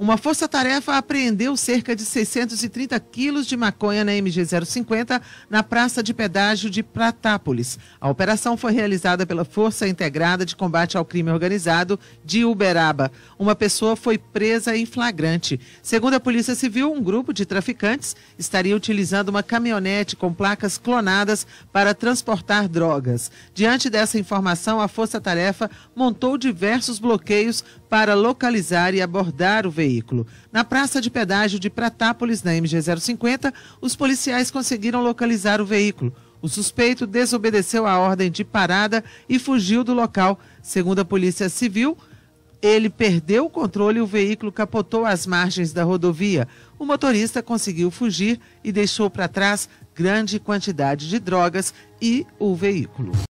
Uma força-tarefa apreendeu cerca de 630 quilos de maconha na MG-050 na Praça de Pedágio de Pratápolis. A operação foi realizada pela Força Integrada de Combate ao Crime Organizado de Uberaba. Uma pessoa foi presa em flagrante. Segundo a Polícia Civil, um grupo de traficantes estaria utilizando uma caminhonete com placas clonadas para transportar drogas. Diante dessa informação, a Força-Tarefa montou diversos bloqueios para localizar e abordar o veículo veículo. Na praça de pedágio de Pratápolis, na MG-050, os policiais conseguiram localizar o veículo. O suspeito desobedeceu a ordem de parada e fugiu do local. Segundo a Polícia Civil, ele perdeu o controle e o veículo capotou às margens da rodovia. O motorista conseguiu fugir e deixou para trás grande quantidade de drogas e o veículo.